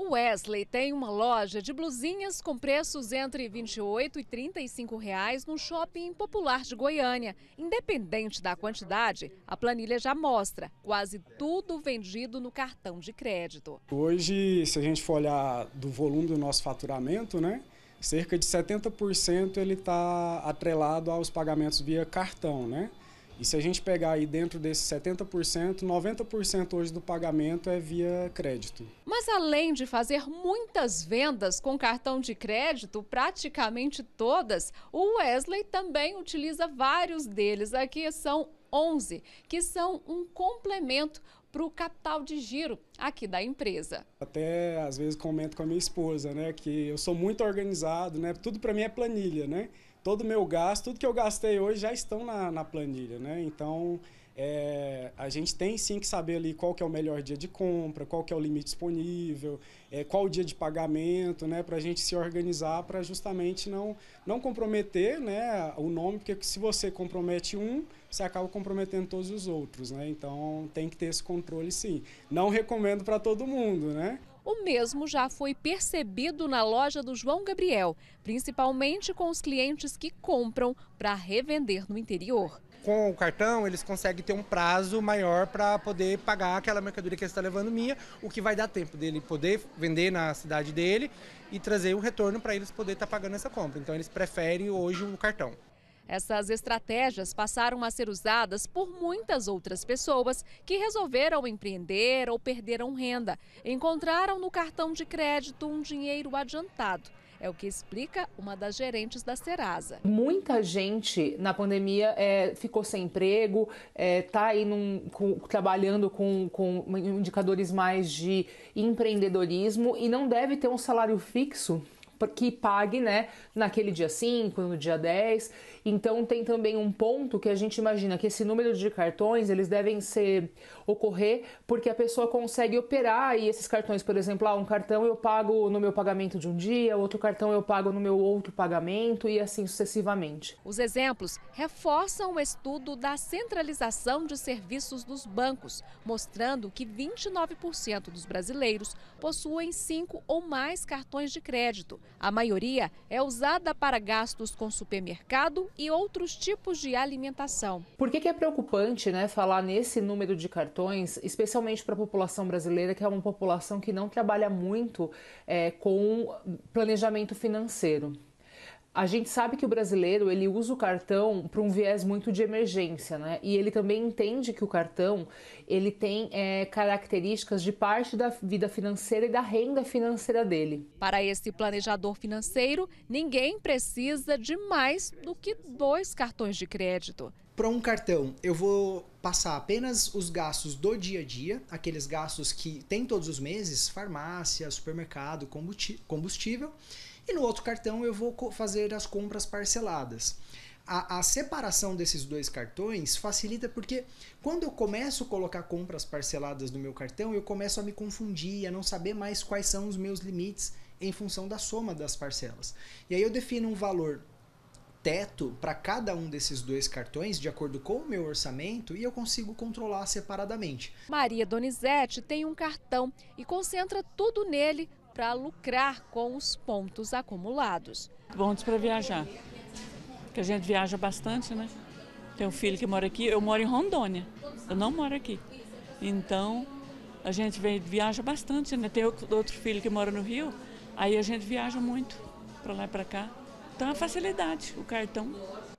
O Wesley tem uma loja de blusinhas com preços entre 28 e 35 reais no shopping popular de Goiânia. Independente da quantidade, a planilha já mostra quase tudo vendido no cartão de crédito. Hoje, se a gente for olhar do volume do nosso faturamento, né, cerca de 70% ele está atrelado aos pagamentos via cartão, né? E se a gente pegar aí dentro desses 70%, 90% hoje do pagamento é via crédito. Mas além de fazer muitas vendas com cartão de crédito, praticamente todas, o Wesley também utiliza vários deles. Aqui são 11, que são um complemento para o capital de giro aqui da empresa. Até às vezes comento com a minha esposa, né, que eu sou muito organizado, né, tudo para mim é planilha, né todo o meu gasto, tudo que eu gastei hoje já estão na, na planilha, né? Então, é, a gente tem sim que saber ali qual que é o melhor dia de compra, qual que é o limite disponível, é, qual o dia de pagamento, né? Para a gente se organizar para justamente não, não comprometer né, o nome, porque se você compromete um, você acaba comprometendo todos os outros, né? Então, tem que ter esse controle sim. Não recomendo para todo mundo, né? O mesmo já foi percebido na loja do João Gabriel, principalmente com os clientes que compram para revender no interior. Com o cartão, eles conseguem ter um prazo maior para poder pagar aquela mercadoria que está levando minha, o que vai dar tempo dele poder vender na cidade dele e trazer o retorno para eles poder estar tá pagando essa compra. Então, eles preferem hoje o cartão. Essas estratégias passaram a ser usadas por muitas outras pessoas que resolveram empreender ou perderam renda. Encontraram no cartão de crédito um dinheiro adiantado. É o que explica uma das gerentes da Serasa. Muita gente na pandemia é, ficou sem emprego, está é, tá com, trabalhando com, com indicadores mais de empreendedorismo e não deve ter um salário fixo que pague, né, naquele dia 5, no dia 10. Então tem também um ponto que a gente imagina que esse número de cartões, eles devem ser ocorrer porque a pessoa consegue operar e esses cartões, por exemplo, ah, um cartão eu pago no meu pagamento de um dia, outro cartão eu pago no meu outro pagamento e assim sucessivamente. Os exemplos reforçam o estudo da centralização de serviços dos bancos, mostrando que 29% dos brasileiros possuem cinco ou mais cartões de crédito. A maioria é usada para gastos com supermercado e outros tipos de alimentação. Por que, que é preocupante né, falar nesse número de cartões? especialmente para a população brasileira, que é uma população que não trabalha muito é, com planejamento financeiro. A gente sabe que o brasileiro ele usa o cartão para um viés muito de emergência, né? E ele também entende que o cartão ele tem é, características de parte da vida financeira e da renda financeira dele. Para esse planejador financeiro, ninguém precisa de mais do que dois cartões de crédito. Para um cartão, eu vou passar apenas os gastos do dia a dia, aqueles gastos que tem todos os meses, farmácia, supermercado, combustível, e no outro cartão eu vou fazer as compras parceladas. A, a, separação desses dois cartões facilita porque quando eu começo a colocar compras parceladas no meu cartão, eu começo a me confundir, a não saber mais quais são os meus limites em função da soma das parcelas. E aí eu defino um valor teto para cada um desses dois cartões, de acordo com o meu orçamento, e eu consigo controlar separadamente. Maria Donizete tem um cartão e concentra tudo nele para lucrar com os pontos acumulados. Pontos para viajar, porque a gente viaja bastante, né? Tem um filho que mora aqui, eu moro em Rondônia, eu não moro aqui. Então, a gente viaja bastante, né? Tem outro filho que mora no Rio, aí a gente viaja muito para lá e para cá. Então uma é facilidade, o cartão.